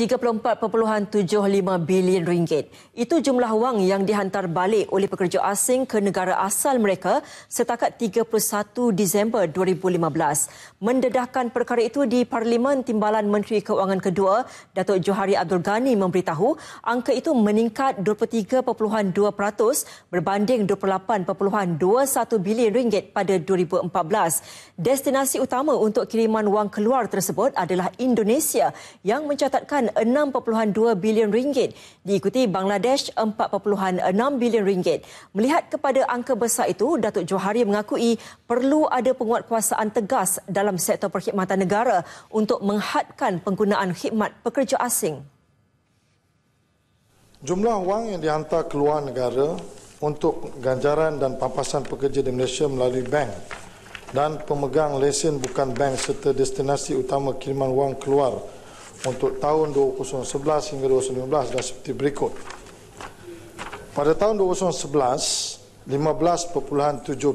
34.75 bilion ringgit. Itu jumlah wang yang dihantar balik oleh pekerja asing ke negara asal mereka setakat 31 Disember 2015. Mendedahkan perkara itu di Parlimen Timbalan Menteri Keuangan Kedua, Datuk Johari Abdul Ghani memberitahu angka itu meningkat 23.2% berbanding 28.21 bilion ringgit pada 2014. Destinasi utama untuk kiriman wang keluar tersebut adalah Indonesia yang mencatatkan 6.2 bilion ringgit diikuti Bangladesh 4.6 bilion ringgit. Melihat kepada angka besar itu, Datuk Johari mengakui perlu ada penguatkuasaan tegas dalam sektor perkhidmatan negara untuk menghadkan penggunaan khidmat pekerja asing. Jumlah wang yang dihantar keluar negara untuk ganjaran dan pampasan pekerja di Malaysia melalui bank dan pemegang lesen bukan bank serta destinasi utama kiriman wang keluar untuk tahun 2011 hingga 2015 dan seperti berikut. Pada tahun 2011, 15.7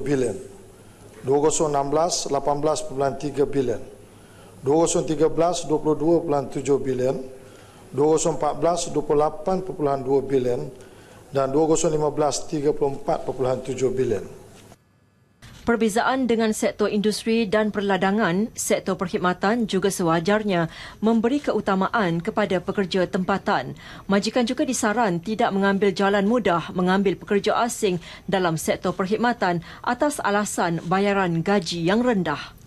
bilion. 2016, 18.3 bilion. 2013, 22.7 bilion. 2014, 28.2 bilion. Dan 2015, 34.7 bilion. Perbezaan dengan sektor industri dan perladangan, sektor perkhidmatan juga sewajarnya memberi keutamaan kepada pekerja tempatan. Majikan juga disaran tidak mengambil jalan mudah mengambil pekerja asing dalam sektor perkhidmatan atas alasan bayaran gaji yang rendah.